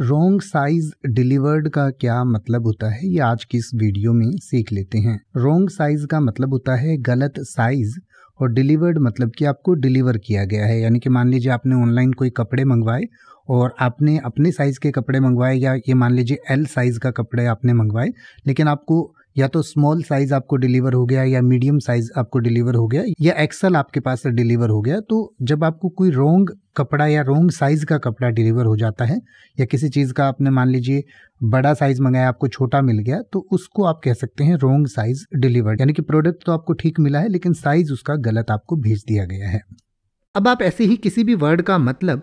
रोंग size delivered का क्या मतलब होता है ये आज की इस वीडियो में सीख लेते हैं रोंग साइज का मतलब होता है गलत साइज और डिलीवर्ड मतलब कि आपको डिलीवर किया गया है यानी कि मान लीजिए आपने ऑनलाइन कोई कपड़े मंगवाए और आपने अपने साइज़ के कपड़े मंगवाए या ये मान लीजिए एल साइज़ का कपड़े आपने मंगवाए लेकिन आपको या तो स्मॉल साइज आपको डिलीवर हो गया या मीडियम साइज आपको डिलीवर हो गया या एक्सल आपके पास डिलीवर हो गया तो जब आपको कोई रोंग कपड़ा या रोंग साइज़ का कपड़ा डिलीवर हो जाता है या किसी चीज़ का आपने मान लीजिए बड़ा साइज़ मंगाया आपको छोटा मिल गया तो उसको आप कह सकते हैं रोंग साइज़ डिलीवर यानी कि प्रोडक्ट तो आपको ठीक मिला है लेकिन साइज़ उसका गलत आपको भेज दिया गया है अब आप ऐसे ही किसी भी वर्ड का मतलब